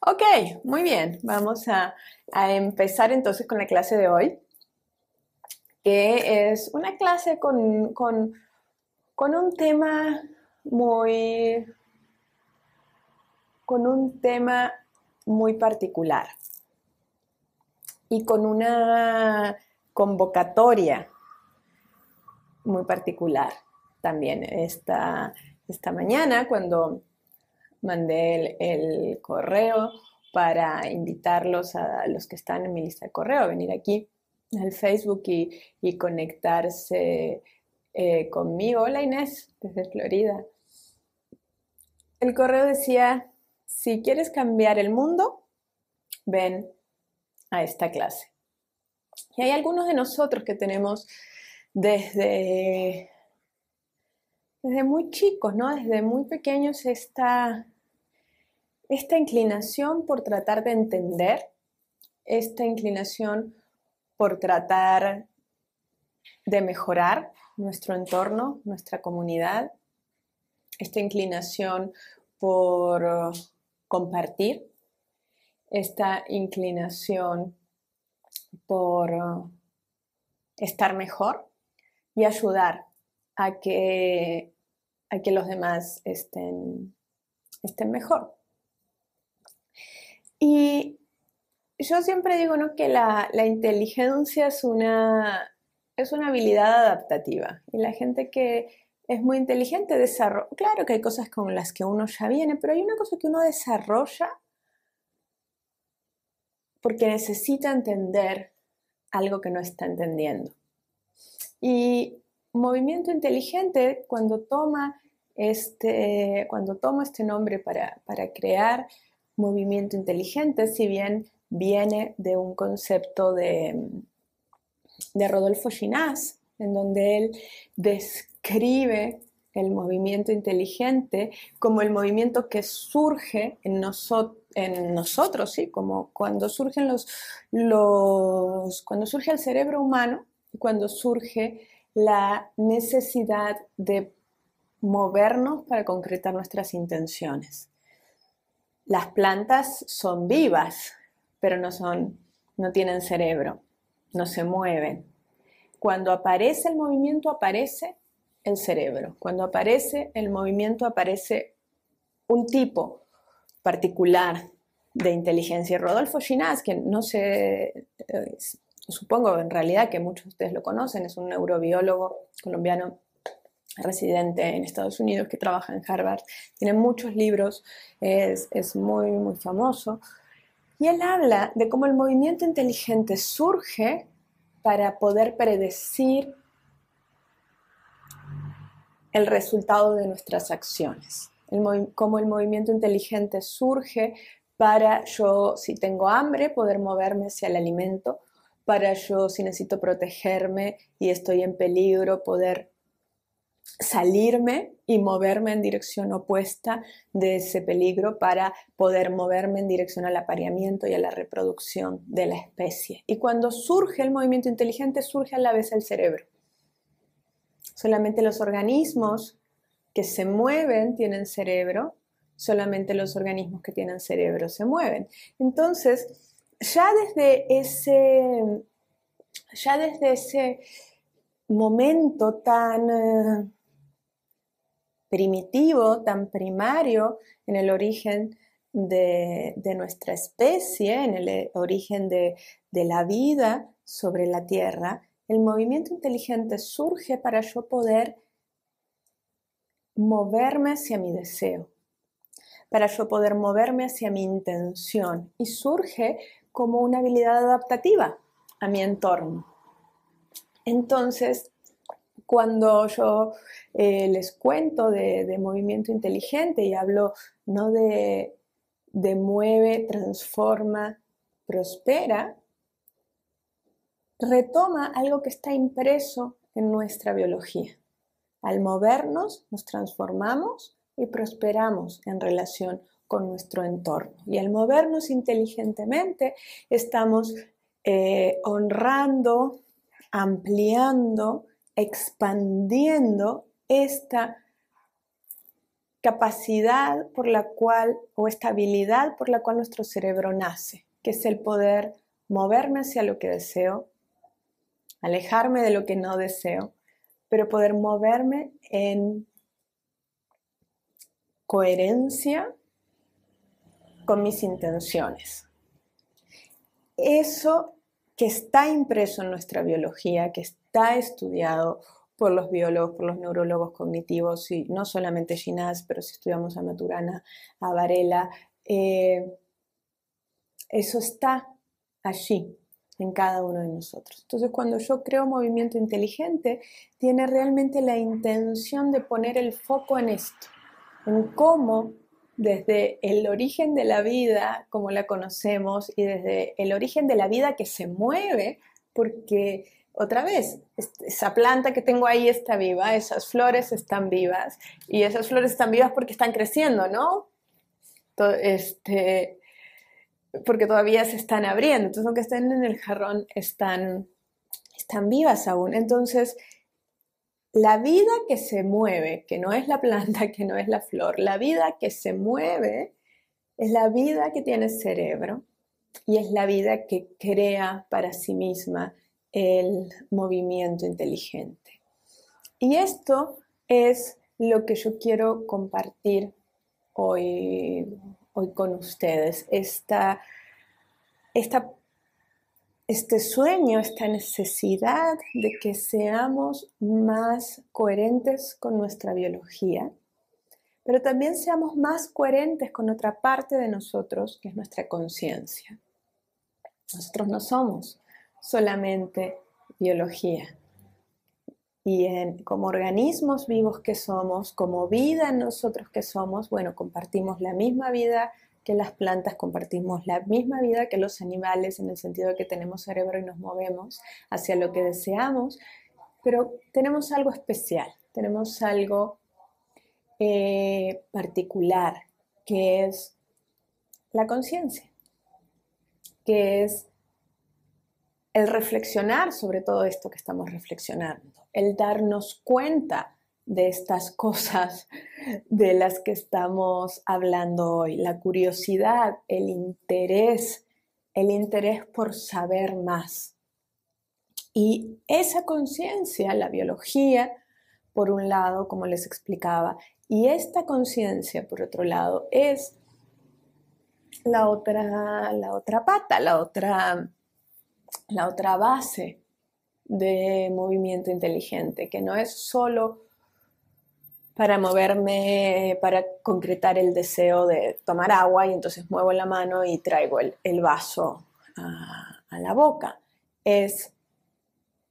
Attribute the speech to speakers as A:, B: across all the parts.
A: Ok, muy bien. Vamos a, empezar entonces con la clase de hoy, que es una clase con, con, con un tema muy con un tema muy particular y con una convocatoria muy particular también esta, esta mañana cuando mandé el, correo para invitarlos a los que están en mi lista de correo a venir aquí al Facebook y, conectarse eh, conmigo. Hola Inés, desde Florida. El correo decía, si quieres cambiar el mundo, ven a esta clase. Y hay algunos de nosotros que tenemos desde, desde muy chicos, ¿no? Desde muy pequeños esta, esta inclinación por tratar de entender, esta inclinación por tratar de mejorar nuestro entorno, nuestra comunidad, esta inclinación por uh, compartir, esta inclinación por uh, estar mejor y ayudar a que, a que los demás estén, estén mejor. Y yo siempre digo ¿no? que la, inteligencia es una, es una habilidad adaptativa y la gente que es muy inteligente desarrolla, claro que hay cosas con las que uno ya viene, pero hay una cosa que uno desarrolla porque necesita entender algo que no está entendiendo. Y movimiento inteligente, cuando toma este, cuando toma este nombre para, para crear movimiento inteligente, si bien viene de un concepto de, Rodolfo Ginás, en donde él describe el movimiento inteligente como el movimiento que surge en, en nosotros, ¿sí? como cuando surgen los, cuando surge el cerebro humano, y cuando surge la necesidad de movernos para concretar nuestras intenciones las plantas son vivas, pero no son, no tienen cerebro, no se mueven. Cuando aparece el movimiento, aparece el cerebro. Cuando aparece el movimiento, aparece un tipo particular de inteligencia. Rodolfo Ginás, que no sé, eh, supongo en realidad que muchos de ustedes lo conocen, es un neurobiólogo colombiano residente en Estados Unidos que trabaja en Harvard, tiene muchos libros, es, muy, muy famoso. Y él habla de cómo el movimiento inteligente surge para poder predecir el resultado de nuestras acciones. El cómo el movimiento inteligente surge para yo, si tengo hambre, poder moverme hacia el alimento, para yo, si necesito protegerme y estoy en peligro, poder salirme y moverme en dirección opuesta de ese peligro para poder moverme en dirección al apareamiento y a la reproducción de la especie. Y cuando surge el movimiento inteligente, surge a la vez el cerebro. Solamente los organismos que se mueven tienen cerebro, solamente los organismos que tienen cerebro se mueven. Entonces, ya desde ese, ya desde ese momento tan eh, primitivo, tan primario en el origen de, nuestra especie, en el eh, origen de la vida sobre la Tierra, el movimiento inteligente surge para yo poder moverme hacia mi deseo, para yo poder moverme hacia mi intención y surge como una habilidad adaptativa a mi entorno. Entonces, cuando yo eh, les cuento de, movimiento inteligente y hablo ¿no? de, mueve, transforma, prospera, retoma algo que está impreso en nuestra biología. Al movernos, nos transformamos y prosperamos en relación con nuestro entorno. Y al movernos inteligentemente, estamos eh, honrando ampliando, expandiendo esta capacidad por la cual o esta habilidad por la cual nuestro cerebro nace, que es el poder moverme hacia lo que deseo, alejarme de lo que no deseo, pero poder moverme en coherencia con mis intenciones. Eso que está impreso en nuestra biología, que está estudiado por los biólogos, por los neurólogos cognitivos, y no solamente Ginás, pero si estudiamos a Maturana, a Varela, eh, eso está allí, en cada uno de nosotros. Entonces, cuando yo creo movimiento inteligente, tiene realmente la intención de poner el foco en esto, en cómo desde el origen de la vida como la conocemos y desde el origen de la vida que se mueve, porque otra vez, esa planta que tengo ahí está viva, esas flores están vivas y esas flores están vivas porque están creciendo, ¿no? Este, porque todavía se están abriendo, entonces aunque estén en el jarrón, están, están vivas aún. Entonces, la vida que se mueve, que no es la planta, que no es la flor, la vida que se mueve es la vida que tiene cerebro y es la vida que crea para sí misma el movimiento inteligente. Y esto es lo que yo quiero compartir hoy, hoy con ustedes, esta, esta este sueño, esta necesidad de que seamos más coherentes con nuestra biología, pero también seamos más coherentes con otra parte de nosotros, que es nuestra conciencia. Nosotros no somos solamente biología. Y como organismos vivos que somos, como vida nosotros que somos, bueno, compartimos la misma vida, que las plantas compartimos la misma vida que los animales en el sentido de que tenemos cerebro y nos movemos hacia lo que deseamos, pero tenemos algo especial, tenemos algo eh, particular, que es la conciencia, que es el reflexionar sobre todo esto que estamos reflexionando, el darnos cuenta de estas cosas de las que estamos hablando hoy. La curiosidad, el interés, el interés por saber más. Y esa conciencia, la biología, por un lado, como les explicaba, y esta conciencia, por otro lado, es la otra, la otra pata, la otra, la otra base de movimiento inteligente, que no es solo para moverme, eh, para concretar el deseo de tomar agua y entonces muevo la mano y traigo el, vaso a la boca. Es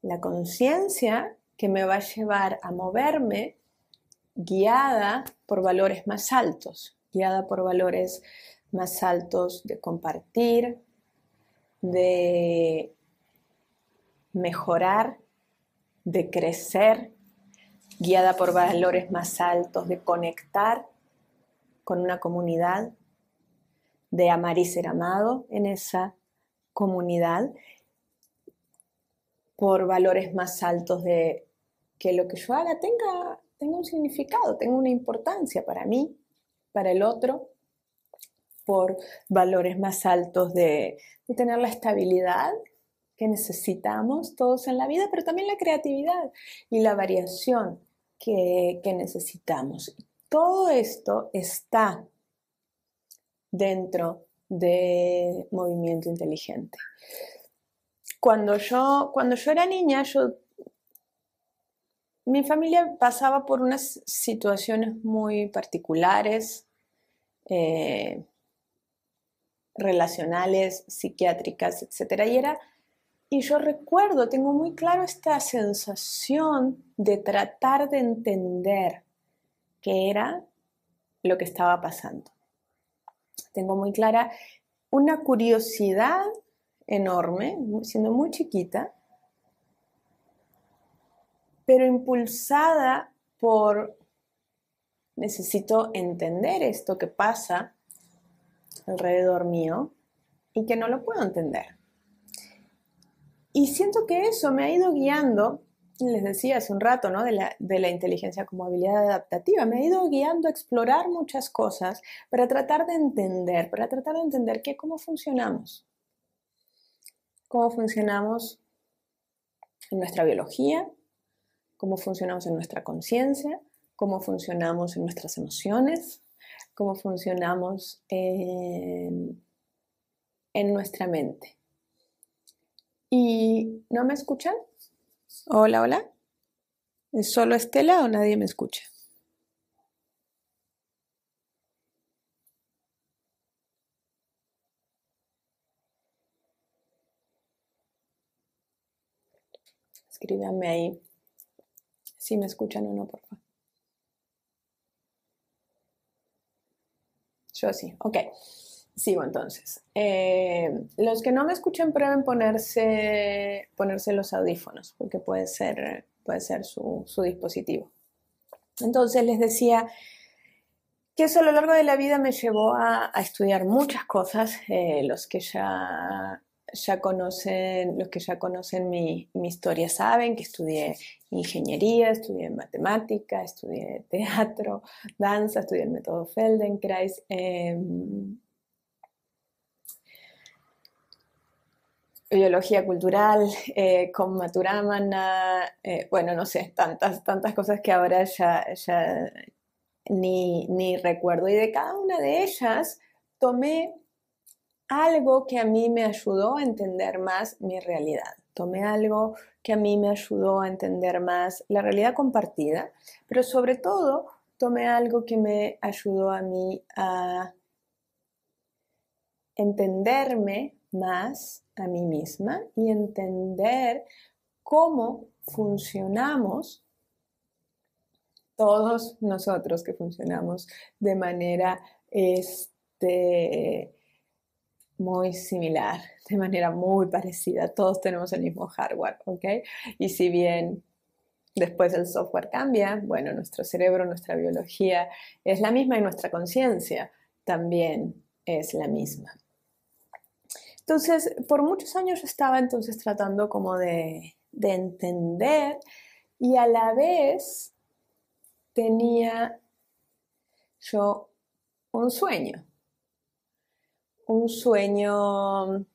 A: la conciencia que me va a llevar a moverme guiada por valores más altos, guiada por valores más altos de compartir, de mejorar, de crecer, guiada por valores más altos, de conectar con una comunidad, de amar y ser amado en esa comunidad, por valores más altos de que lo que yo haga tenga, tenga un significado, tenga una importancia para mí, para el otro, por valores más altos de, de tener la estabilidad que necesitamos todos en la vida, pero también la creatividad y la variación que, necesitamos. Todo esto está dentro de movimiento inteligente. Cuando yo, cuando yo era niña, yo, mi familia pasaba por unas situaciones muy particulares, eh, relacionales, psiquiátricas, etc. Y era y yo recuerdo, tengo muy claro esta sensación de tratar de entender qué era lo que estaba pasando. Tengo muy clara una curiosidad enorme, siendo muy chiquita, pero impulsada por necesito entender esto que pasa alrededor mío y que no lo puedo entender. Y siento que eso me ha ido guiando, les decía hace un rato, ¿no? De la, inteligencia como habilidad adaptativa, me ha ido guiando a explorar muchas cosas para tratar de entender, para tratar de entender que cómo funcionamos, cómo funcionamos en nuestra biología, cómo funcionamos en nuestra conciencia, cómo funcionamos en nuestras emociones, cómo funcionamos en nuestra mente. ¿Y no me escuchan? Hola, hola. ¿Es solo Estela o nadie me escucha? Escríbame ahí si me escuchan o no, por favor. Yo sí, Okay. Sigo entonces. Eh, los que no me escuchen, prueben ponerse, ponerse los audífonos, porque puede ser, puede ser su, su dispositivo. Entonces les decía que eso a lo largo de la vida me llevó a, estudiar muchas cosas, eh, los que ya, ya conocen, los que ya conocen mi, mi, historia saben que estudié ingeniería, estudié matemática, estudié teatro, danza, estudié el método Feldenkrais, eh, biología cultural, eh, con Maturamana, eh, bueno, no sé, tantas, tantas cosas que ahora ya, ni, ni recuerdo. Y de cada una de ellas tomé algo que a mí me ayudó a entender más mi realidad. Tomé algo que a mí me ayudó a entender más la realidad compartida, pero sobre todo tomé algo que me ayudó a mí a entenderme más a mí misma y entender cómo funcionamos todos nosotros que funcionamos de manera este, muy similar, de manera muy parecida. Todos tenemos el mismo hardware, ¿ok? Y si bien después el software cambia, bueno, nuestro cerebro, nuestra biología es la misma y nuestra conciencia también es la misma. Entonces, por muchos años yo estaba entonces tratando como de, de entender y a la vez tenía yo un sueño, un sueño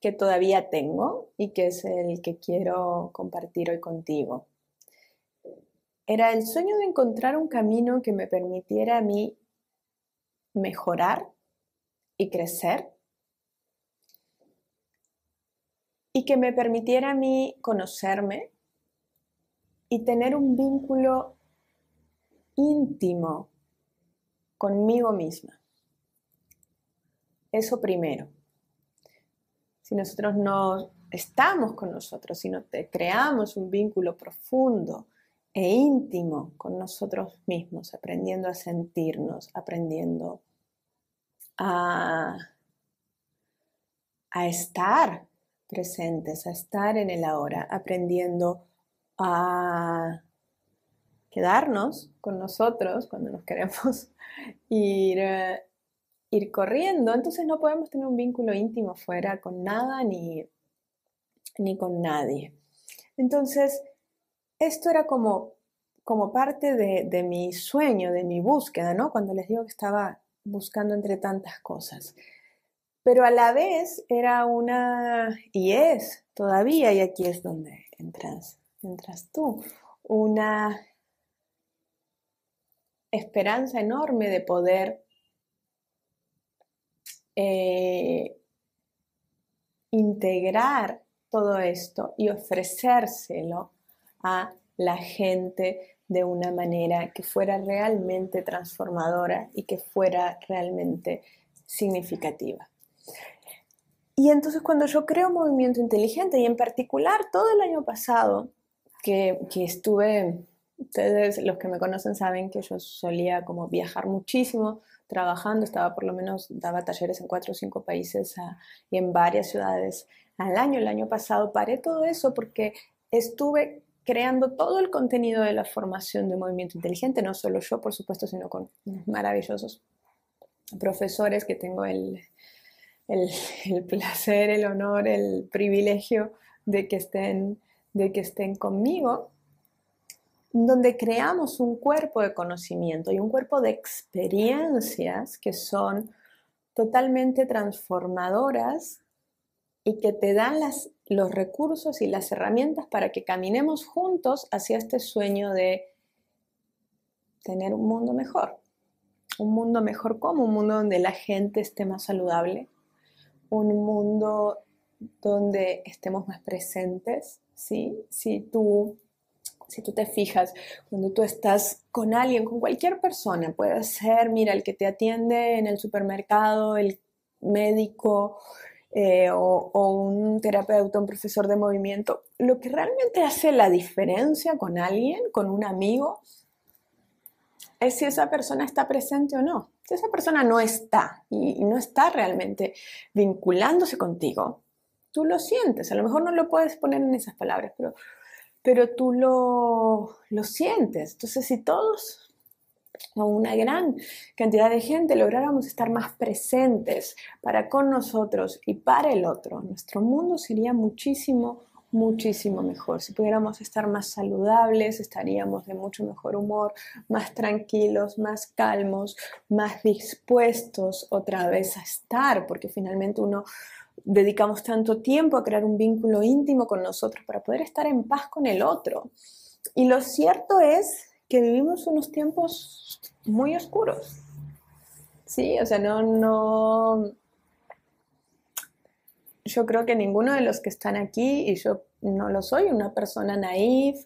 A: que todavía tengo y que es el que quiero compartir hoy contigo. Era el sueño de encontrar un camino que me permitiera a mí mejorar y crecer y que me permitiera a mí conocerme y tener un vínculo íntimo conmigo misma. Eso primero. Si nosotros no estamos con nosotros, si no te creamos un vínculo profundo e íntimo con nosotros mismos, aprendiendo a sentirnos, aprendiendo a, a estar presentes, a estar en el ahora, aprendiendo a quedarnos con nosotros cuando nos queremos ir, eh, ir corriendo. Entonces no podemos tener un vínculo íntimo fuera con nada ni, ni con nadie. Entonces, esto era como, como parte de, de, mi sueño, de mi búsqueda, ¿no? Cuando les digo que estaba buscando entre tantas cosas pero a la vez era una, y es todavía, y aquí es donde entras, entras tú, una esperanza enorme de poder eh, integrar todo esto y ofrecérselo a la gente de una manera que fuera realmente transformadora y que fuera realmente significativa. Y entonces cuando yo creo Movimiento Inteligente, y en particular todo el año pasado, que, que estuve, ustedes los que me conocen saben que yo solía como viajar muchísimo, trabajando, estaba por lo menos, daba talleres en cuatro o cinco países y en varias ciudades al año. El año pasado paré todo eso porque estuve creando todo el contenido de la formación de movimiento inteligente, no solo yo, por supuesto, sino con maravillosos profesores que tengo el, el, placer, el honor, el privilegio de que estén, de que estén conmigo, donde creamos un cuerpo de conocimiento y un cuerpo de experiencias que son totalmente transformadoras y que te dan las, los recursos y las herramientas para que caminemos juntos hacia este sueño de tener un mundo mejor. Un mundo mejor como un mundo donde la gente esté más saludable, un mundo donde estemos más presentes, ¿sí? Si tú, si tú te fijas, cuando tú estás con alguien, con cualquier persona, puede ser, mira, el que te atiende en el supermercado, el médico eh, o, o un terapeuta, un profesor de movimiento, lo que realmente hace la diferencia con alguien, con un amigo, es si esa persona está presente o no. Si esa persona no está y no está realmente vinculándose contigo, tú lo sientes. A lo mejor no lo puedes poner en esas palabras, pero, pero tú lo, lo sientes. Entonces, si todos o una gran cantidad de gente lográramos estar más presentes para con nosotros y para el otro, nuestro mundo sería muchísimo muchísimo mejor. Si pudiéramos estar más saludables, estaríamos de mucho mejor humor, más tranquilos, más calmos, más dispuestos otra vez a estar, porque finalmente uno dedicamos tanto tiempo a crear un vínculo íntimo con nosotros para poder estar en paz con el otro. Y lo cierto es que vivimos unos tiempos muy oscuros. Sí, o sea, no, no, yo creo que ninguno de los que están aquí, y yo no lo soy, una persona naif,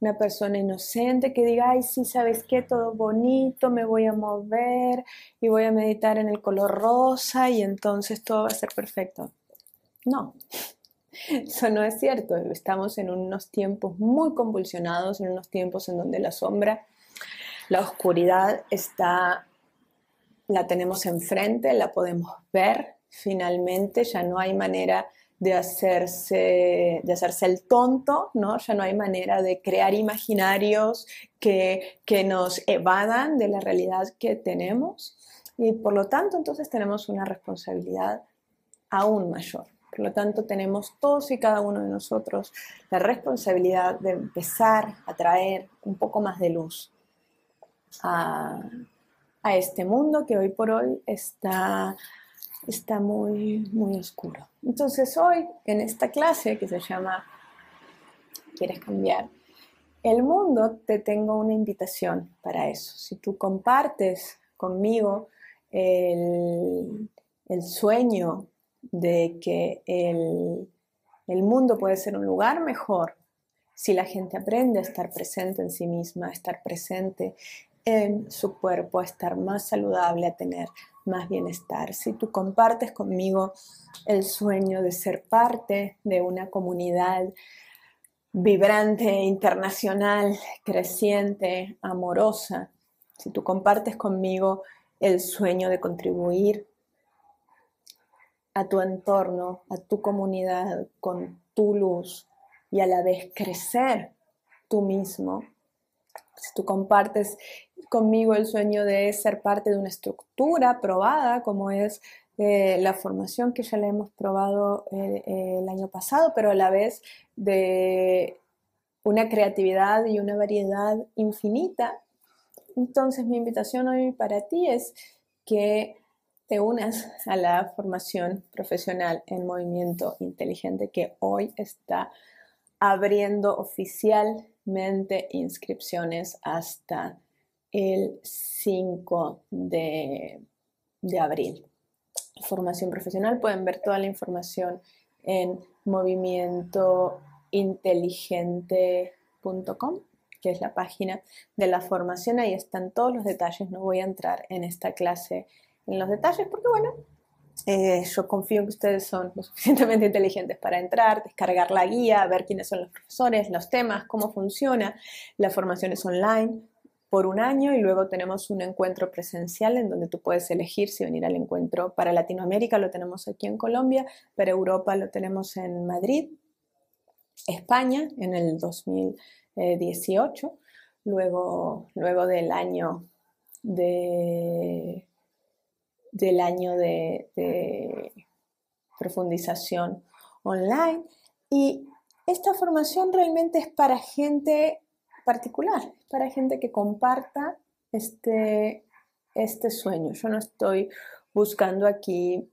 A: una persona inocente que diga, ay, sí, ¿sabes qué? Todo bonito, me voy a mover y voy a meditar en el color rosa y entonces todo va a ser perfecto. No, eso no es cierto. Estamos en unos tiempos muy convulsionados, en unos tiempos en donde la sombra, la oscuridad está, la tenemos enfrente, la podemos ver, finalmente ya no hay manera de hacerse, de hacerse el tonto, ¿no? Ya no hay manera de crear imaginarios que, nos evadan de la realidad que tenemos y por lo tanto entonces tenemos una responsabilidad aún mayor. Por lo tanto, tenemos todos y cada uno de nosotros la responsabilidad de empezar a traer un poco más de luz a, a este mundo que hoy por hoy está está muy, muy oscuro. Entonces hoy, en esta clase que se llama ¿Quieres cambiar? El mundo, te tengo una invitación para eso. Si tú compartes conmigo el, sueño de que el, el mundo puede ser un lugar mejor si la gente aprende a estar presente en sí misma, a estar presente en su cuerpo, a estar más saludable, a tener más bienestar. Si tú compartes conmigo el sueño de ser parte de una comunidad vibrante, internacional, creciente, amorosa, si tú compartes conmigo el sueño de contribuir a tu entorno, a tu comunidad, con tu luz y a la vez crecer tú mismo, si tú compartes conmigo el sueño de ser parte de una estructura probada, como es eh, la formación que ya la hemos probado eh, eh, el año pasado, pero a la vez de una creatividad y una variedad infinita. Entonces mi invitación hoy para ti es que te unas a la formación profesional en movimiento inteligente que hoy está abriendo oficialmente inscripciones hasta el 5 de, abril. Formación profesional, pueden ver toda la información en movimientointeligente.com, que es la página de la formación. Ahí están todos los detalles. No voy a entrar en esta clase en los detalles porque, bueno, eh, yo confío que ustedes son lo suficientemente inteligentes para entrar, descargar la guía, ver quiénes son los profesores, los temas, cómo funciona. La formación es online, por un año y luego tenemos un encuentro presencial en donde tú puedes elegir si venir al encuentro. Para Latinoamérica lo tenemos aquí en Colombia, para Europa lo tenemos en Madrid, España en el 2018, luego, luego del año del año de profundización online y esta formación realmente es para gente particular, para gente que comparta este, este sueño. Yo no estoy buscando aquí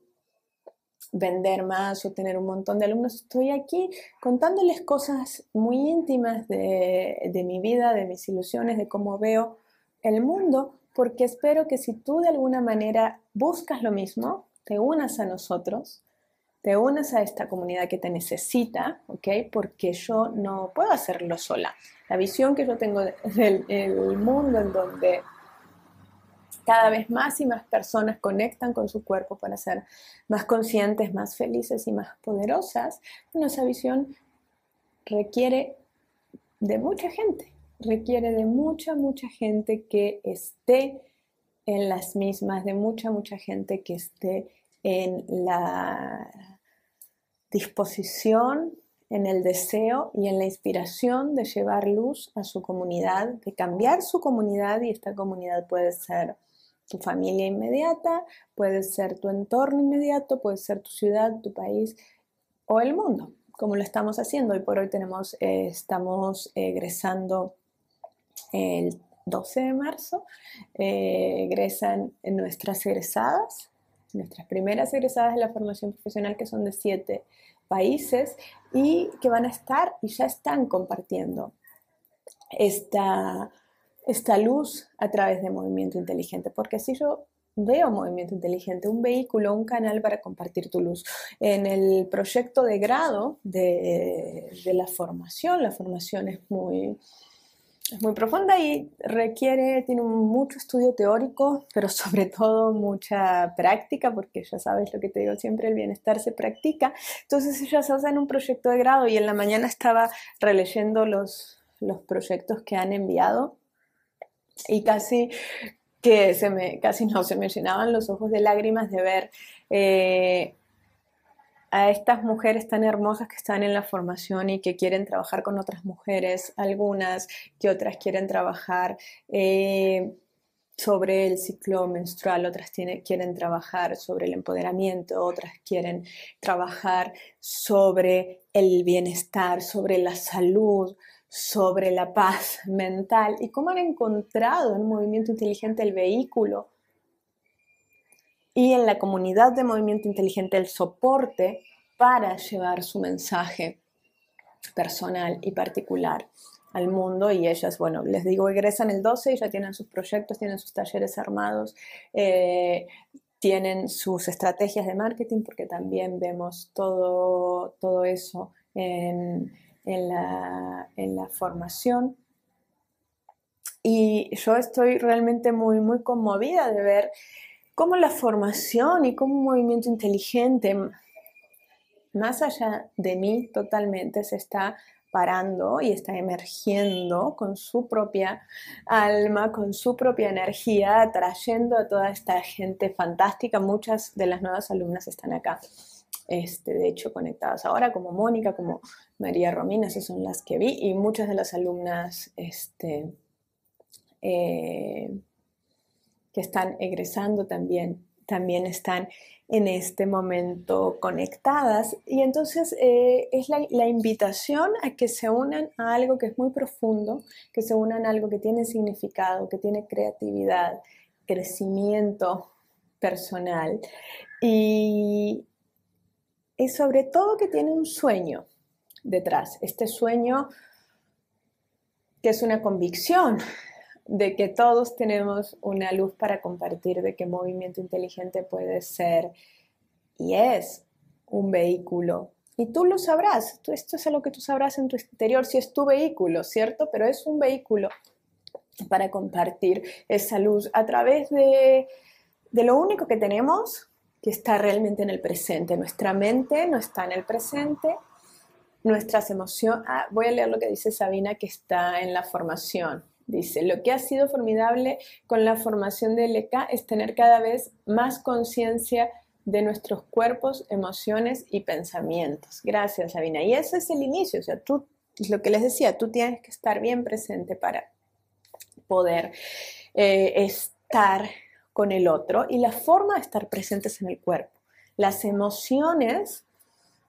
A: vender más o tener un montón de alumnos. Estoy aquí contándoles cosas muy íntimas de, de, mi vida, de mis ilusiones, de cómo veo el mundo, porque espero que si tú de alguna manera buscas lo mismo, te unas a nosotros te unas a esta comunidad que te necesita, ¿ok? Porque yo no puedo hacerlo sola. La visión que yo tengo del, mundo en donde cada vez más y más personas conectan con su cuerpo para ser más conscientes, más felices y más poderosas, esa visión requiere de mucha gente, requiere de mucha, mucha gente que esté en las mismas, de mucha, mucha gente que esté en la disposición, en el deseo y en la inspiración de llevar luz a su comunidad, de cambiar su comunidad y esta comunidad puede ser tu familia inmediata, puede ser tu entorno inmediato, puede ser tu ciudad, tu país o el mundo, como lo estamos haciendo. Hoy por hoy tenemos, eh, estamos eh, egresando el 12 de marzo, eh, egresan nuestras egresadas nuestras primeras egresadas de la formación profesional que son de siete países y que van a estar y ya están compartiendo esta, esta luz a través de movimiento inteligente. Porque si yo veo movimiento inteligente, un vehículo, un canal para compartir tu luz. En el proyecto de grado de, de la formación, la formación es muy es muy profunda y requiere, tiene mucho estudio teórico, pero sobre todo mucha práctica, porque ya sabes lo que te digo siempre, el bienestar se practica. Entonces ella se hace en un proyecto de grado y en la mañana estaba releyendo los, los proyectos que han enviado y casi que se me, casi no, se me llenaban los ojos de lágrimas de ver eh, a estas mujeres tan hermosas que están en la formación y que quieren trabajar con otras mujeres, algunas que otras quieren trabajar eh, sobre el ciclo menstrual, otras quieren trabajar sobre el empoderamiento, otras quieren trabajar sobre el bienestar, sobre la salud, sobre la paz mental y cómo han encontrado en Movimiento Inteligente el vehículo y en la comunidad de Movimiento Inteligente el soporte para llevar su mensaje personal y particular al mundo y ellas, bueno, les digo, egresan el 12 y ya tienen sus proyectos, tienen sus talleres armados, eh, tienen sus estrategias de marketing porque también vemos todo, todo eso en, la, en la formación. Y yo estoy realmente muy, muy conmovida de ver cómo la formación y cómo un movimiento inteligente, más allá de mí totalmente, se está parando y está emergiendo con su propia alma, con su propia energía, atrayendo a toda esta gente fantástica. Muchas de las nuevas alumnas están acá, este, de hecho, conectadas ahora, como Mónica, como María Romina, esas son las que vi, y muchas de las alumnas este, eh, que están egresando también, también están en este momento conectadas. Y entonces eh, es la, invitación a que se unan a algo que es muy profundo, que se unan a algo que tiene significado, que tiene creatividad, crecimiento personal y, y sobre todo que tiene un sueño detrás. Este sueño que es una convicción, de que todos tenemos una luz para compartir, de que movimiento inteligente puede ser y es un vehículo. Y tú lo sabrás, esto es lo que tú sabrás en tu interior, si es tu vehículo, ¿cierto? Pero es un vehículo para compartir esa luz a través de, lo único que tenemos, que está realmente en el presente. Nuestra mente no está en el presente, nuestras emociones... Ah, voy a leer lo que dice Sabina, que está en la formación. Dice, lo que ha sido formidable con la formación de LK es tener cada vez más conciencia de nuestros cuerpos, emociones y pensamientos. Gracias, Sabina. Y ese es el inicio, o sea, tú, lo que les decía, tú tienes que estar bien presente para poder eh, estar con el otro y la forma de estar presentes en el cuerpo. Las emociones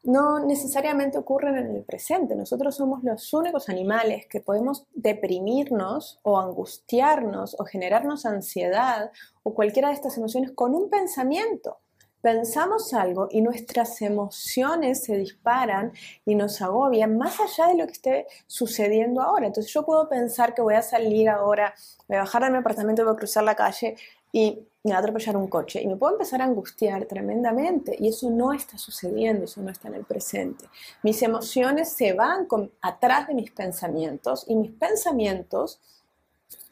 A: no necesariamente ocurren en el presente. Nosotros somos los únicos animales que podemos deprimirnos o angustiarnos o generarnos ansiedad o cualquiera de estas emociones con un pensamiento. Pensamos algo y nuestras emociones se disparan y nos agobian más allá de lo que esté sucediendo ahora. Entonces yo puedo pensar que voy a salir ahora, voy a bajar de mi apartamento, voy a cruzar la calle y me va a atropellar un coche y me puedo empezar a angustiar tremendamente y eso no está sucediendo, eso no está en el presente. Mis emociones se van con, atrás de mis pensamientos y mis pensamientos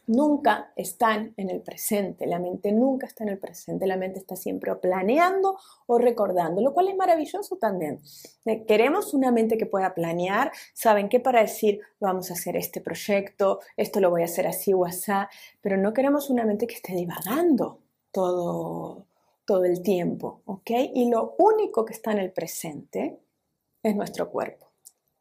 A: nunca están en el presente, la mente nunca está en el presente, la mente está siempre planeando o recordando, lo cual es maravilloso también. Eh, queremos una mente que pueda planear, saben que para decir, vamos a hacer este proyecto, esto lo voy a hacer así o así, pero no queremos una mente que esté divagando, todo, todo el tiempo, ¿ok? Y lo único que está en el presente es nuestro cuerpo.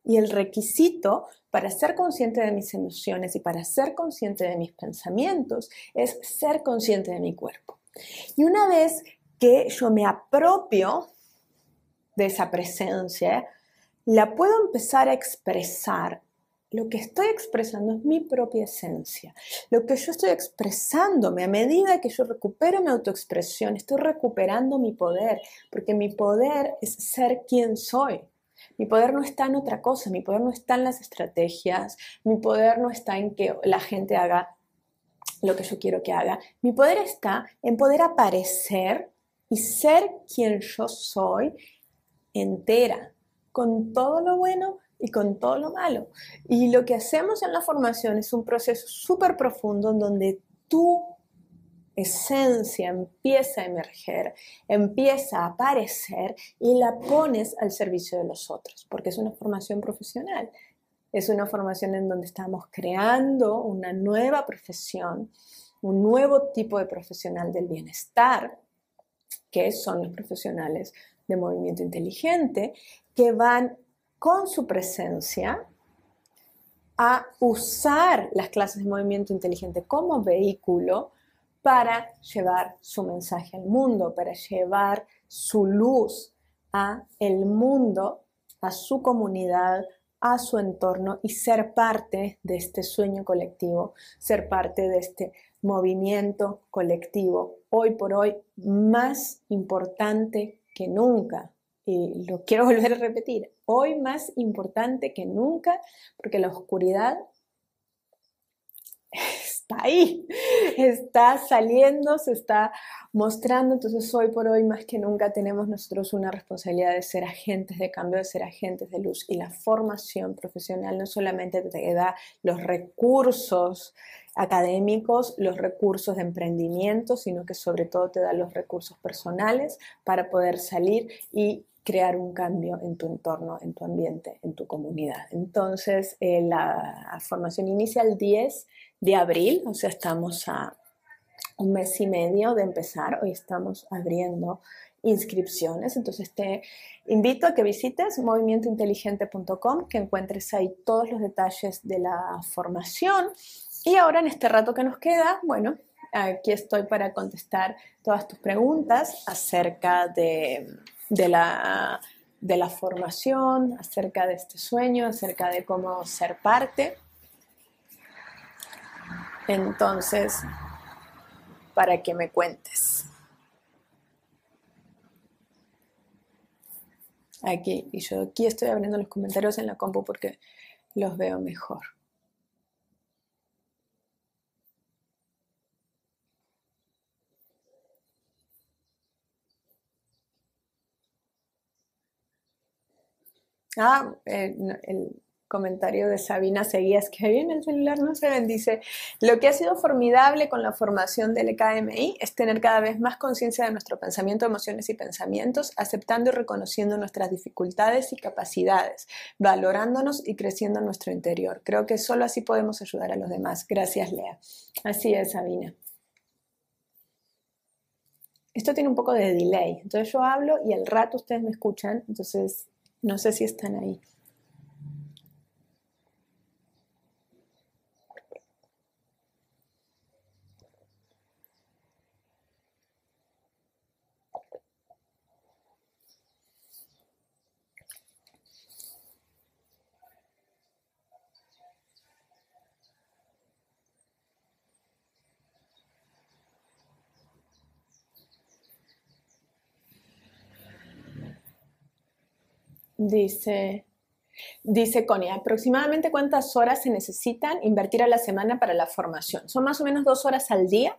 A: Y el requisito para ser consciente de mis emociones y para ser consciente de mis pensamientos es ser consciente de mi cuerpo. Y una vez que yo me apropio de esa presencia, la puedo empezar a expresar lo que estoy expresando es mi propia esencia. Lo que yo estoy expresándome a medida que yo recupero mi autoexpresión, estoy recuperando mi poder, porque mi poder es ser quien soy. Mi poder no está en otra cosa, mi poder no está en las estrategias, mi poder no está en que la gente haga lo que yo quiero que haga. Mi poder está en poder aparecer y ser quien yo soy entera, con todo lo bueno y con todo lo malo. Y lo que hacemos en la formación es un proceso súper profundo en donde tu esencia empieza a emerger, empieza a aparecer y la pones al servicio de los otros, porque es una formación profesional. Es una formación en donde estamos creando una nueva profesión, un nuevo tipo de profesional del bienestar, que son los profesionales de movimiento inteligente, que van con su presencia a usar las clases de movimiento inteligente como vehículo para llevar su mensaje al mundo, para llevar su luz a el mundo, a su comunidad, a su entorno y ser parte de este sueño colectivo, ser parte de este movimiento colectivo, hoy por hoy más importante que nunca. Y lo quiero volver a repetir, hoy más importante que nunca, porque la oscuridad está ahí, está saliendo, se está mostrando, entonces hoy por hoy más que nunca tenemos nosotros una responsabilidad de ser agentes de cambio, de ser agentes de luz y la formación profesional no solamente te da los recursos académicos, los recursos de emprendimiento, sino que sobre todo te da los recursos personales para poder salir y crear un cambio en tu entorno, en tu ambiente, en tu comunidad. Entonces, eh, la formación inicia el 10 de abril, o sea, estamos a un mes y medio de empezar, hoy estamos abriendo inscripciones, entonces te invito a que visites movimientointeligente.com, que encuentres ahí todos los detalles de la formación y ahora en este rato que nos queda, bueno, aquí estoy para contestar todas tus preguntas acerca de de la, de la formación, acerca de este sueño, acerca de cómo ser parte. Entonces, para que me cuentes. Aquí, y yo aquí estoy abriendo los comentarios en la compu porque los veo mejor. Ah, eh, el, comentario de Sabina Seguías, que en el celular no se dice... Lo que ha sido formidable con la formación del e KMI es tener cada vez más conciencia de nuestro pensamiento, emociones y pensamientos, aceptando y reconociendo nuestras dificultades y capacidades, valorándonos y creciendo en nuestro interior. Creo que solo así podemos ayudar a los demás. Gracias, Lea. Así es, Sabina. Esto tiene un poco de delay, entonces yo hablo y al rato ustedes me escuchan, entonces no sé si están ahí. Dice, dice Connie, aproximadamente cuántas horas se necesitan invertir a la semana para la formación. Son más o menos dos horas al día.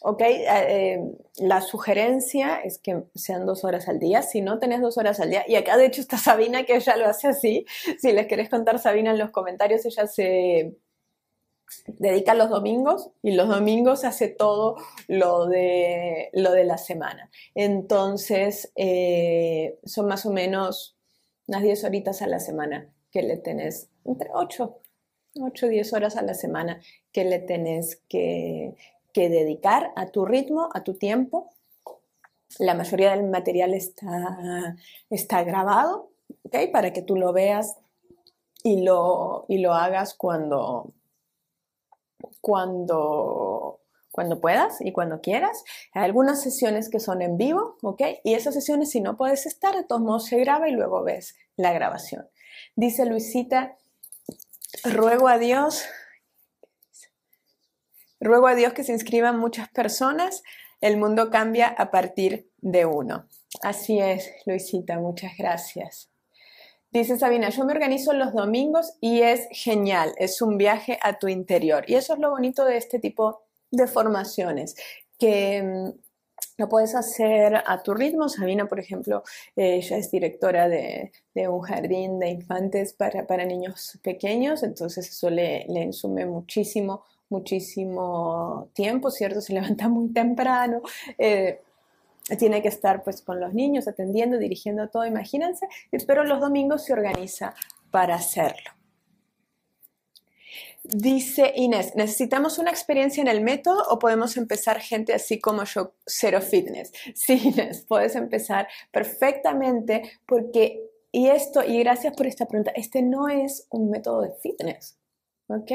A: ¿ok? Eh, eh, la sugerencia es que sean dos horas al día. Si no tenés dos horas al día, y acá de hecho está Sabina que ella lo hace así. Si les querés contar Sabina en los comentarios, ella se dedica los domingos y los domingos hace todo lo de, lo de la semana. Entonces, eh, son más o menos unas 10 horitas a la semana que le tenés, entre 8, 8, 10 horas a la semana que le tenés que, que dedicar a tu ritmo, a tu tiempo. La mayoría del material está, está grabado, ¿okay? Para que tú lo veas y lo, y lo hagas cuando, cuando cuando puedas y cuando quieras. Hay algunas sesiones que son en vivo, ¿ok? Y esas sesiones, si no puedes estar, de todos modos se graba y luego ves la grabación. Dice Luisita, ruego a Dios, ruego a Dios que se inscriban muchas personas. El mundo cambia a partir de uno. Así es, Luisita, muchas gracias. Dice Sabina, yo me organizo los domingos y es genial, es un viaje a tu interior. Y eso es lo bonito de este tipo de formaciones que mm, lo puedes hacer a tu ritmo. Sabina, por ejemplo, eh, ella es directora de, un jardín de infantes para, niños pequeños, entonces eso le, le insume muchísimo, muchísimo tiempo, ¿cierto? Se levanta muy temprano. Eh, tiene que estar pues con los niños atendiendo, dirigiendo todo, imagínense, pero los domingos se organiza para hacerlo. Dice Inés, ¿necesitamos una experiencia en el método o podemos empezar gente así como yo, cero fitness? Sí, Inés, puedes empezar perfectamente porque, y esto, y gracias por esta pregunta, este no es un método de fitness, ¿ok?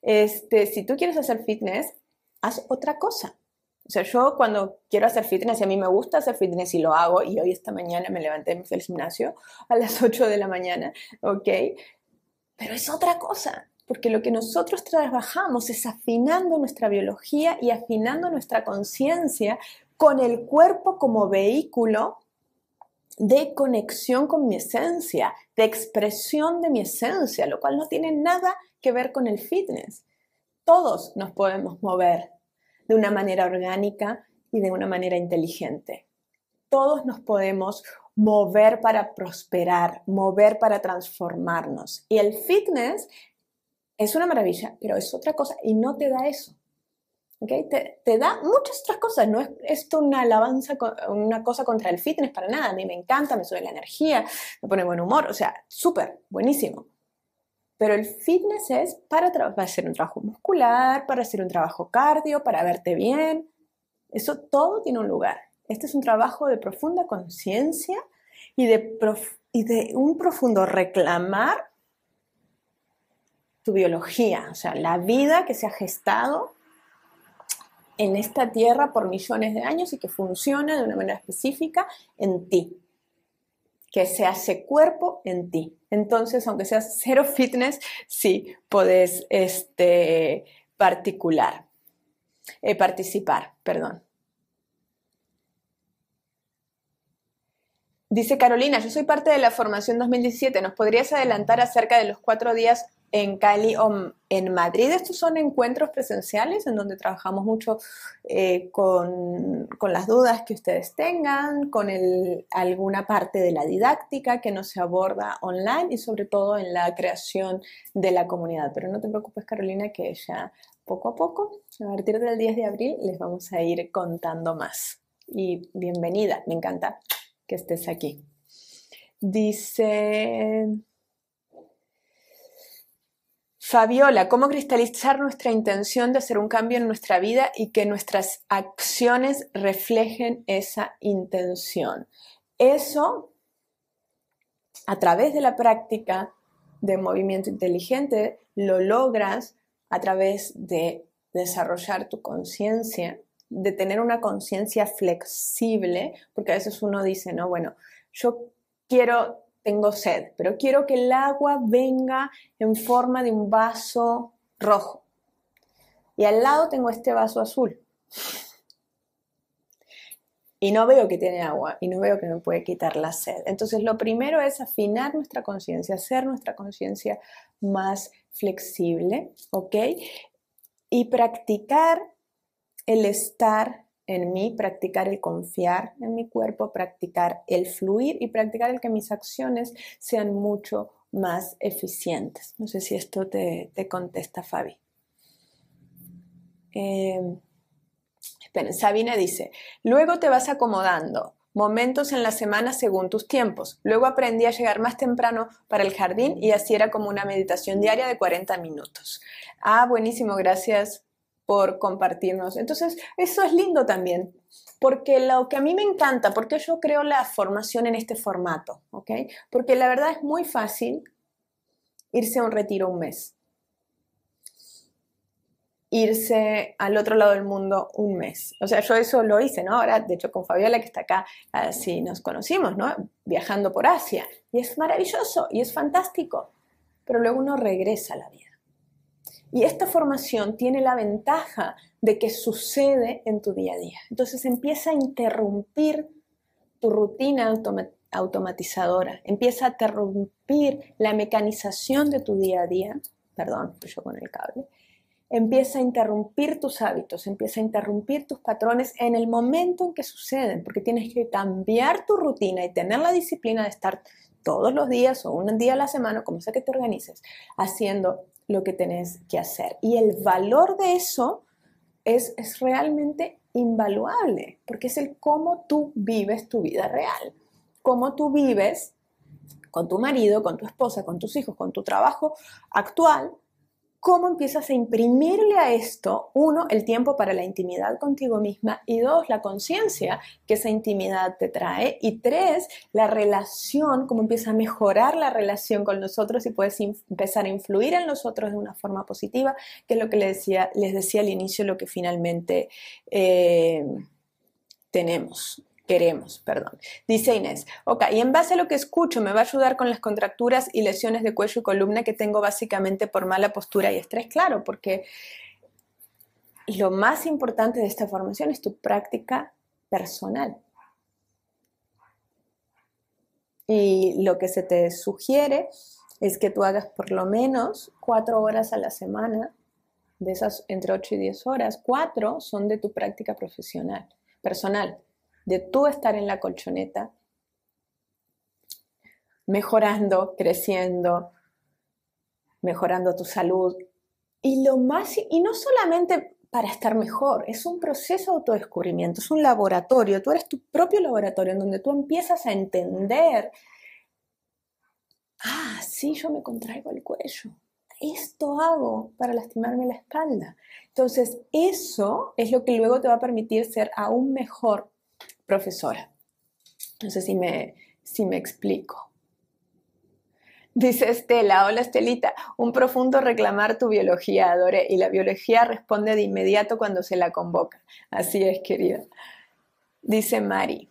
A: Este, si tú quieres hacer fitness, haz otra cosa. O sea, yo cuando quiero hacer fitness, y a mí me gusta hacer fitness y lo hago, y hoy esta mañana me levanté del gimnasio a las 8 de la mañana, ¿ok? Pero es otra cosa porque lo que nosotros trabajamos es afinando nuestra biología y afinando nuestra conciencia con el cuerpo como vehículo de conexión con mi esencia, de expresión de mi esencia, lo cual no tiene nada que ver con el fitness. Todos nos podemos mover de una manera orgánica y de una manera inteligente. Todos nos podemos mover para prosperar, mover para transformarnos. Y el fitness es una maravilla, pero es otra cosa y no te da eso. ¿okay? Te, da muchas otras cosas, no es esto una alabanza, una cosa contra el fitness para nada, a mí me encanta, me sube la energía, me pone buen humor, o sea, súper, buenísimo. Pero el fitness es para, para hacer un trabajo muscular, para hacer un trabajo cardio, para verte bien. Eso todo tiene un lugar. Este es un trabajo de profunda conciencia y y de un profundo reclamar tu biología, o sea, la vida que se ha gestado en esta tierra por millones de años y que funciona de una manera específica en ti, que se hace cuerpo en ti. Entonces, aunque seas cero fitness, sí podés este, particular, eh, participar, perdón. Dice Carolina, yo soy parte de la formación 2017, ¿nos podrías adelantar acerca de los cuatro días en Cali o en Madrid. Estos son encuentros presenciales en donde trabajamos mucho eh, con, las dudas que ustedes tengan, con alguna parte de la didáctica que no se aborda online y sobre todo en la creación de la comunidad. Pero no te preocupes, Carolina, que ya poco a poco, a partir del 10 de abril, les vamos a ir contando más. Y bienvenida, me encanta que estés aquí. Dice Fabiola, ¿cómo cristalizar nuestra intención de hacer un cambio en nuestra vida y que nuestras acciones reflejen esa intención? Eso, a través de la práctica de movimiento inteligente, lo logras a través de desarrollar tu conciencia, de tener una conciencia flexible, porque a veces uno dice, no, bueno, yo quiero tengo sed, pero quiero que el agua venga en forma de un vaso rojo. Y al lado tengo este vaso azul. Y no veo que tiene agua y no veo que me puede quitar la sed. Entonces lo primero es afinar nuestra conciencia, hacer nuestra conciencia más flexible, ¿ok? Y practicar el estar en mí, practicar el confiar en mi cuerpo, practicar el fluir y practicar el que mis acciones sean mucho más eficientes. No sé si esto te, contesta, Fabi. Eh, Sabina dice, luego te vas acomodando, momentos en la semana según tus tiempos. Luego aprendí a llegar más temprano para el jardín y así era como una meditación diaria de 40 minutos. Ah, buenísimo, gracias por compartirnos. Entonces, eso es lindo también, porque lo que a mí me encanta, porque yo creo la formación en este formato, ¿ok? Porque la verdad es muy fácil irse a un retiro un mes, irse al otro lado del mundo un mes. O sea, yo eso lo hice, ¿no? Ahora, de hecho, con Fabiola, que está acá, así nos conocimos, ¿no? Viajando por Asia. Y es maravilloso y es fantástico, pero luego uno regresa a la vida. Y esta formación tiene la ventaja de que sucede en tu día a día. Entonces empieza a interrumpir tu rutina automatizadora, empieza a interrumpir la mecanización de tu día a día, perdón, yo con el cable, empieza a interrumpir tus hábitos, empieza a interrumpir tus patrones en el momento en que suceden, porque tienes que cambiar tu rutina y tener la disciplina de estar todos los días o un día a la semana, como sea que te organices, haciendo lo que tenés que hacer. Y el valor de eso es, es realmente invaluable, porque es el cómo tú vives tu vida real, cómo tú vives con tu marido, con tu esposa, con tus hijos, con tu trabajo actual, cómo empiezas a imprimirle a esto, uno, el tiempo para la intimidad contigo misma y dos, la conciencia que esa intimidad te trae y tres, la relación, cómo empieza a mejorar la relación con nosotros y puedes empezar a influir en nosotros de una forma positiva, que es lo que les decía, les decía al inicio, lo que finalmente eh, tenemos queremos, perdón. Dice Inés, ok, y en base a lo que escucho me va a ayudar con las contracturas y lesiones de cuello y columna que tengo básicamente por mala postura y estrés, claro, porque lo más importante de esta formación es tu práctica personal. Y lo que se te sugiere es que tú hagas por lo menos cuatro horas a la semana, de esas entre ocho y 10 horas, cuatro son de tu práctica profesional, personal de tú estar en la colchoneta, mejorando, creciendo, mejorando tu salud. Y lo más, y no solamente para estar mejor, es un proceso de autodescubrimiento, es un laboratorio, tú eres tu propio laboratorio en donde tú empiezas a entender, ah, sí, yo me contraigo el cuello, esto hago para lastimarme la espalda. Entonces, eso es lo que luego te va a permitir ser aún mejor profesora. No sé si me, explico. Dice Estela, hola Estelita, un profundo reclamar tu biología, adore y la biología responde de inmediato cuando se la convoca. Así es, querida. Dice Mari,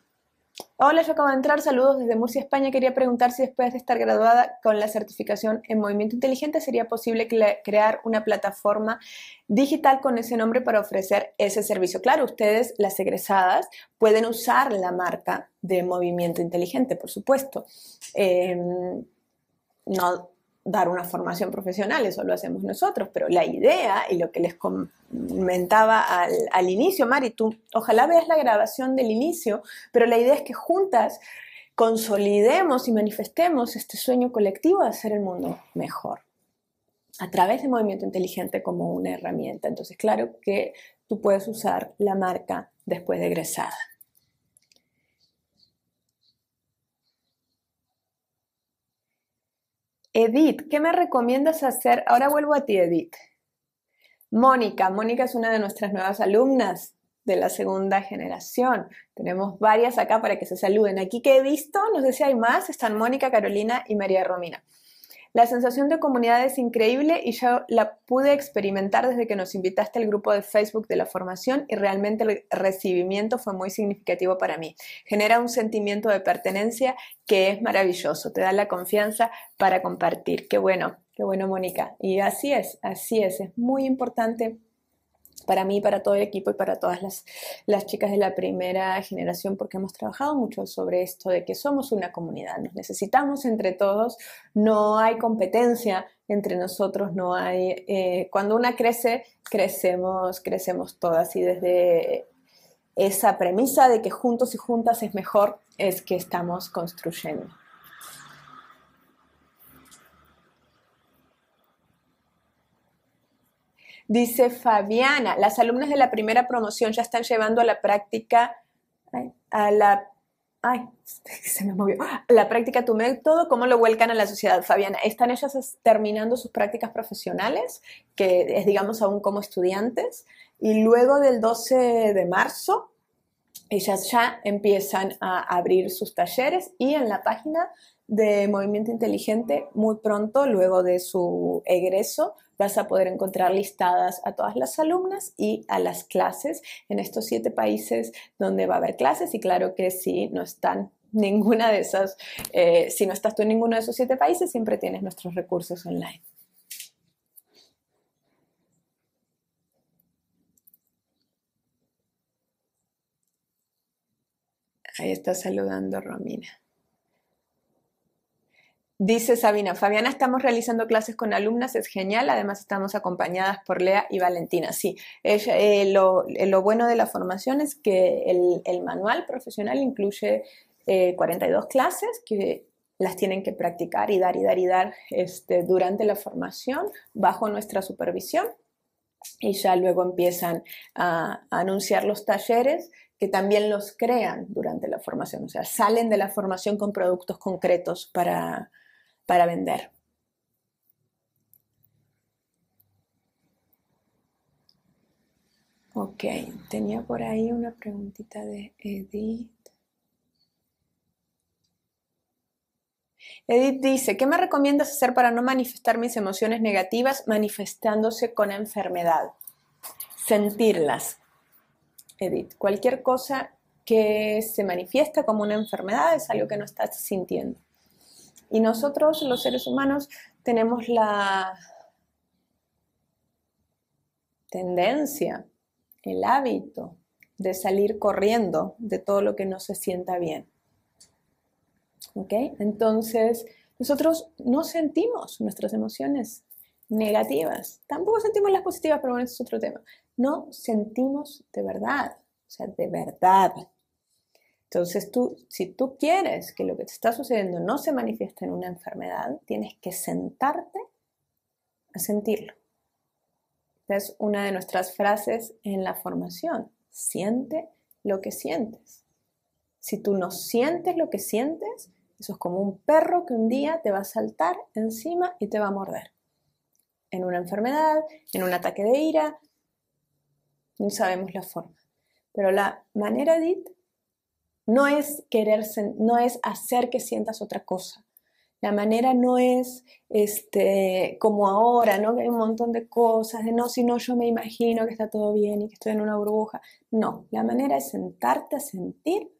A: Hola, yo acabo de entrar. Saludos desde Murcia, España. Quería preguntar si después de estar graduada con la certificación en movimiento inteligente sería posible crear una plataforma digital con ese nombre para ofrecer ese servicio. Claro, ustedes, las egresadas, pueden usar la marca de movimiento inteligente, por supuesto. Em, no, dar una formación profesional, eso lo hacemos nosotros, pero la idea y lo que les comentaba al, inicio, Mari, tú ojalá veas la grabación del inicio, pero la idea es que juntas consolidemos y manifestemos este sueño colectivo de hacer el mundo mejor a través de movimiento inteligente como una herramienta. Entonces, claro que tú puedes usar la marca después de egresada. Edith, ¿qué me recomiendas hacer? Ahora vuelvo a ti, Edith. Mónica, Mónica es una de nuestras nuevas alumnas de la segunda generación. Tenemos varias acá para que se saluden. Aquí que he visto, no sé si hay más, están Mónica, Carolina y María Romina. La sensación de comunidad es increíble y yo la pude experimentar desde que nos invitaste al grupo de Facebook de la formación y realmente el recibimiento fue muy significativo para mí. Genera un sentimiento de pertenencia que es maravilloso, te da la confianza para compartir. Qué bueno, qué bueno, Mónica. Y así es, así es, es muy importante para mí, para todo el equipo y para todas las, chicas de la primera generación, porque hemos trabajado mucho sobre esto de que somos una comunidad, nos necesitamos entre todos, no hay competencia entre nosotros, no hay, eh, cuando una crece, crecemos, crecemos todas y desde esa premisa de que juntos y juntas es mejor, es que estamos construyendo. Dice Fabiana, las alumnas de la primera promoción ya están llevando a la práctica, a la, ay, se me movió, la práctica tu método, cómo lo vuelcan a la sociedad. Fabiana, ¿están ellas terminando sus prácticas profesionales, que es, digamos, aún como estudiantes? Y luego del 12 de marzo, ellas ya empiezan a abrir sus talleres y en la página de Movimiento Inteligente muy pronto, luego de su egreso, vas a poder encontrar listadas a todas las alumnas y a las clases en estos siete países donde va a haber clases y claro que si no están ninguna de esas, eh, si no estás tú en ninguno de esos siete países, siempre tienes nuestros recursos online. Ahí está saludando Romina. Dice Sabina, Fabiana, estamos realizando clases con alumnas, es genial, además estamos acompañadas por Lea y Valentina. Sí, eh, eh, lo, bueno de la formación es que el, manual profesional incluye 42 eh, clases que las tienen que practicar y dar y dar y dar este, durante la formación bajo nuestra supervisión y ya luego empiezan a anunciar los talleres que también los crean durante la formación, o sea, salen de la formación con productos concretos para, para vender. Ok, tenía por ahí una preguntita de Edith. Edith dice, ¿qué me recomiendas hacer para no manifestar mis emociones negativas manifestándose con enfermedad? Sentirlas. Edith, cualquier cosa que se manifiesta como una enfermedad es algo que no estás sintiendo. Y nosotros, los seres humanos, tenemos la tendencia, el hábito de salir corriendo de todo lo que no se sienta bien. ¿Ok? Entonces, nosotros no sentimos nuestras emociones negativas. Tampoco sentimos las positivas, pero bueno, ese es otro tema. No sentimos de verdad, o sea, de verdad, entonces tú, si tú quieres que lo que te está sucediendo no se manifieste en una enfermedad, tienes que sentarte a sentirlo. es una de nuestras frases en la formación. Siente lo que sientes. Si tú no sientes lo que sientes, eso es como un perro que un día te va a saltar encima y te va a morder. En una enfermedad, en un ataque de ira, no sabemos la forma. Pero la manera, de no es querer, no es hacer que sientas otra cosa. La manera no es este, como ahora, ¿no? Que hay un montón de cosas, de no, si no, yo me imagino que está todo bien y que estoy en una burbuja. No, la manera es sentarte a sentir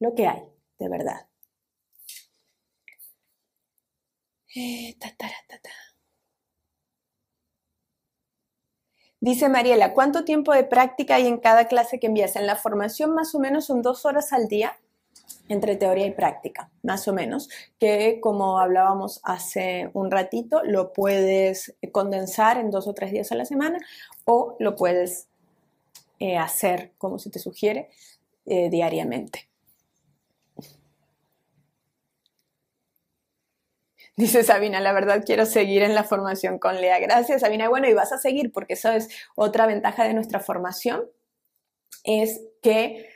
A: lo que hay, de verdad. Eh, Dice Mariela, ¿cuánto tiempo de práctica hay en cada clase que envías? En la formación más o menos son dos horas al día entre teoría y práctica, más o menos, que como hablábamos hace un ratito, lo puedes condensar en dos o tres días a la semana o lo puedes eh, hacer, como se te sugiere, eh, diariamente. Dice Sabina, la verdad quiero seguir en la formación con Lea. Gracias, Sabina. Bueno, y vas a seguir porque eso es otra ventaja de nuestra formación, es que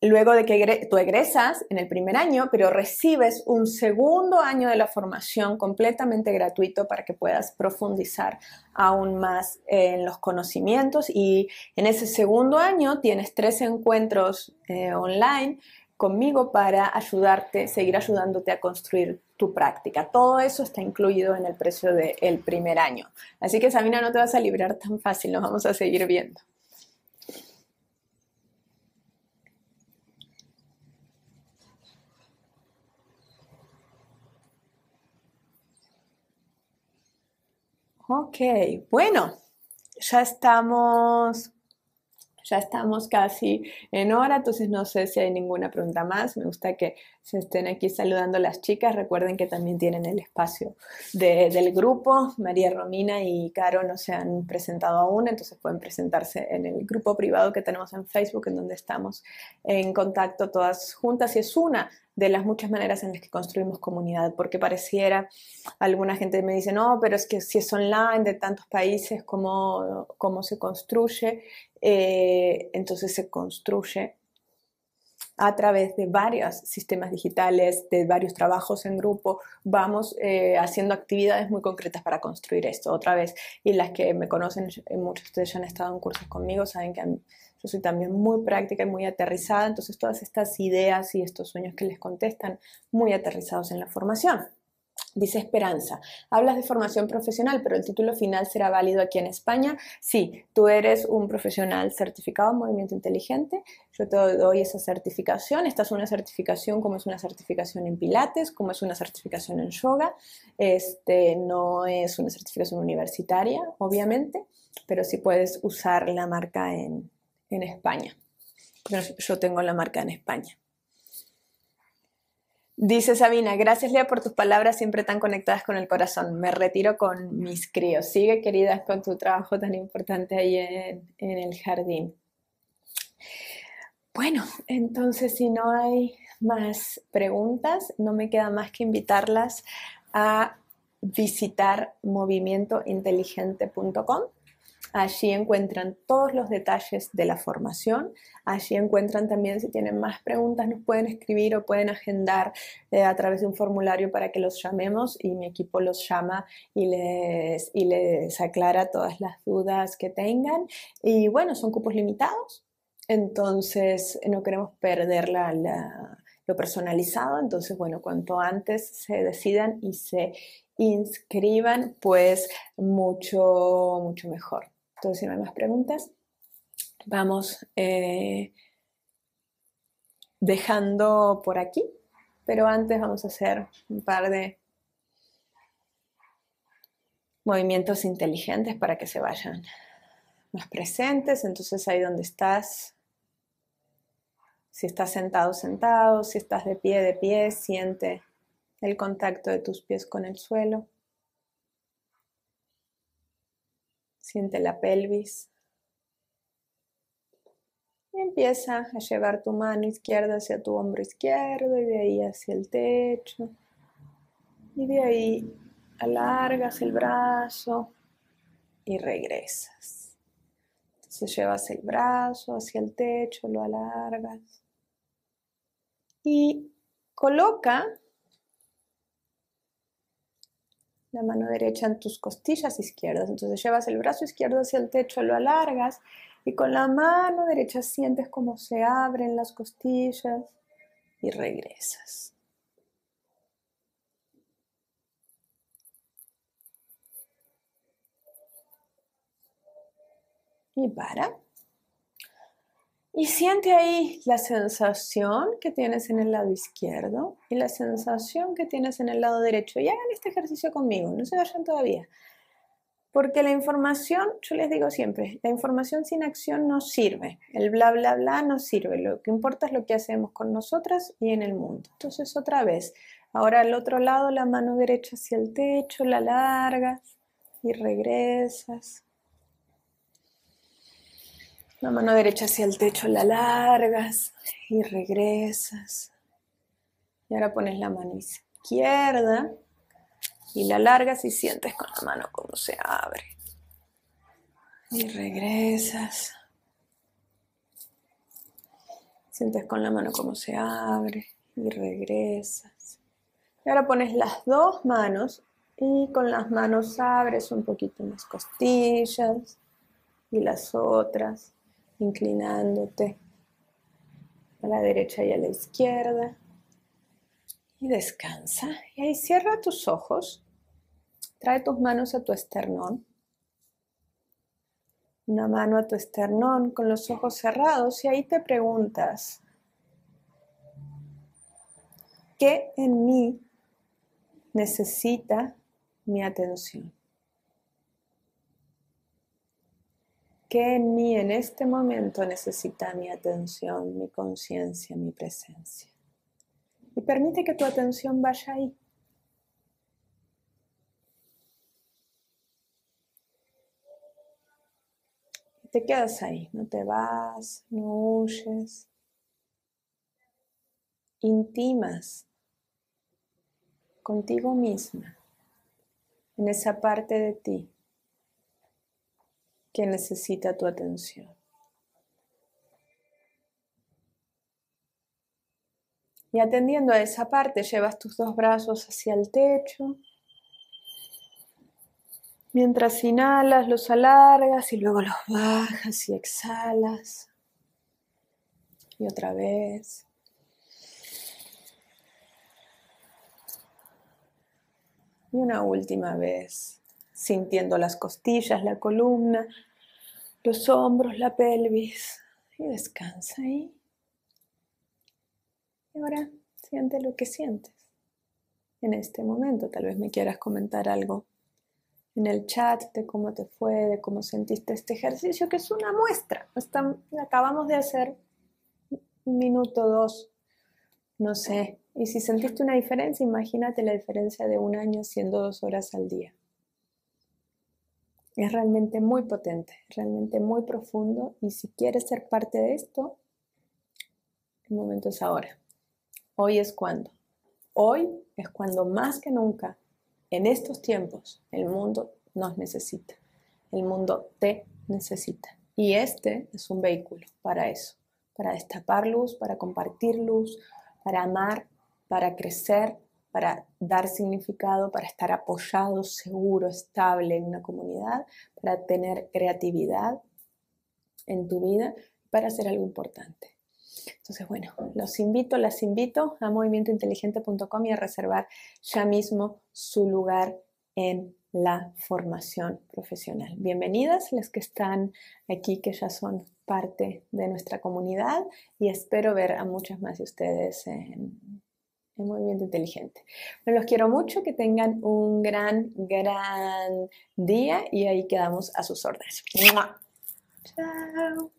A: luego de que tú egresas en el primer año, pero recibes un segundo año de la formación completamente gratuito para que puedas profundizar aún más en los conocimientos. Y en ese segundo año tienes tres encuentros eh, online conmigo para ayudarte, seguir ayudándote a construir tu práctica. Todo eso está incluido en el precio del primer año. Así que Sabina, no te vas a librar tan fácil, nos vamos a seguir viendo. Ok, bueno, ya estamos ya estamos casi en hora, entonces no sé si hay ninguna pregunta más. Me gusta que se estén aquí saludando las chicas. Recuerden que también tienen el espacio del grupo. María Romina y Caro no se han presentado aún, entonces pueden presentarse en el grupo privado que tenemos en Facebook, en donde estamos en contacto todas juntas. Y es una de las muchas maneras en las que construimos comunidad, porque pareciera, alguna gente me dice, no, pero es que si es online de tantos países, ¿cómo, cómo se construye? Eh, entonces se construye a través de varios sistemas digitales, de varios trabajos en grupo, vamos eh, haciendo actividades muy concretas para construir esto otra vez. Y las que me conocen, eh, muchos de ya han estado en cursos conmigo, saben que yo soy también muy práctica y muy aterrizada, entonces todas estas ideas y estos sueños que les contestan, muy aterrizados en la formación. Dice Esperanza, hablas de formación profesional, pero el título final será válido aquí en España. Sí, tú eres un profesional certificado en movimiento inteligente, yo te doy esa certificación. Esta es una certificación como es una certificación en Pilates, como es una certificación en yoga. Este, no es una certificación universitaria, obviamente, pero sí puedes usar la marca en España. Yo tengo la marca en España. Dice Sabina, gracias Lea por tus palabras siempre tan conectadas con el corazón. Me retiro con mis críos. Sigue queridas con tu trabajo tan importante ahí en, en el jardín. Bueno, entonces si no hay más preguntas, no me queda más que invitarlas a visitar movimientointeligente.com Allí encuentran todos los detalles de la formación. Allí encuentran también, si tienen más preguntas, nos pueden escribir o pueden agendar eh, a través de un formulario para que los llamemos y mi equipo los llama y les, les aclara todas las dudas que tengan. Y bueno, son cupos limitados, entonces no queremos perder lo personalizado. Entonces, bueno, cuanto antes se decidan y se inscriban, pues mucho, mucho mejor. Entonces, si no hay más preguntas, vamos eh, dejando por aquí, pero antes vamos a hacer un par de movimientos inteligentes para que se vayan más presentes, entonces ahí donde estás, si estás sentado, sentado, si estás de pie, de pie, siente el contacto de tus pies con el suelo. Siente la pelvis. empieza a llevar tu mano izquierda hacia tu hombro izquierdo y de ahí hacia el techo. Y de ahí alargas el brazo y regresas. Entonces llevas el brazo hacia el techo, lo alargas. Y coloca la mano derecha en tus costillas izquierdas. Entonces llevas el brazo izquierdo hacia el techo, lo alargas y con la mano derecha sientes cómo se abren las costillas y regresas. Y para. Y siente ahí la sensación que tienes en el lado izquierdo y la sensación que tienes en el lado derecho. Y hagan este ejercicio conmigo, no se vayan todavía. Porque la información, yo les digo siempre, la información sin acción no sirve. El bla, bla, bla no sirve. Lo que importa es lo que hacemos con nosotras y en el mundo. Entonces, otra vez, ahora al otro lado, la mano derecha hacia el techo, la largas y regresas. La mano derecha hacia el techo la largas y regresas. Y ahora pones la mano izquierda y la largas y sientes con la mano como se abre. Y regresas. Sientes con la mano como se abre y regresas. Y ahora pones las dos manos y con las manos abres un poquito las costillas y las otras inclinándote a la derecha y a la izquierda. Y descansa. Y ahí cierra tus ojos. Trae tus manos a tu esternón. Una mano a tu esternón con los ojos cerrados y ahí te preguntas, ¿qué en mí necesita mi atención? que en mí en este momento necesita mi atención, mi conciencia, mi presencia. Y permite que tu atención vaya ahí. te quedas ahí, no te vas, no huyes. Intimas contigo misma en esa parte de ti que necesita tu atención. Y atendiendo a esa parte, llevas tus dos brazos hacia el techo. Mientras inhalas, los alargas y luego los bajas y exhalas. Y otra vez. Y una última vez sintiendo las costillas, la columna, los hombros, la pelvis. Y descansa ahí. Y ahora siente lo que sientes en este momento. Tal vez me quieras comentar algo en el chat de cómo te fue, de cómo sentiste este ejercicio, que es una muestra. acabamos de hacer un minuto, dos, no sé. Y si sentiste una diferencia, imagínate la diferencia de un año haciendo dos horas al día. Es realmente muy potente, realmente muy profundo y si quieres ser parte de esto, el momento es ahora. Hoy es cuando. Hoy es cuando más que nunca, en estos tiempos, el mundo nos necesita. El mundo te necesita. Y este es un vehículo para eso, para destapar luz, para compartir luz, para amar, para crecer, para dar significado, para estar apoyado, seguro, estable en una comunidad, para tener creatividad en tu vida, para hacer algo importante. Entonces, bueno, los invito, las invito a movimientointeligente.com y a reservar ya mismo su lugar en la formación profesional. Bienvenidas las que están aquí, que ya son parte de nuestra comunidad y espero ver a muchas más de ustedes en el movimiento inteligente. los quiero mucho, que tengan un gran, gran día y ahí quedamos a sus órdenes. Chao.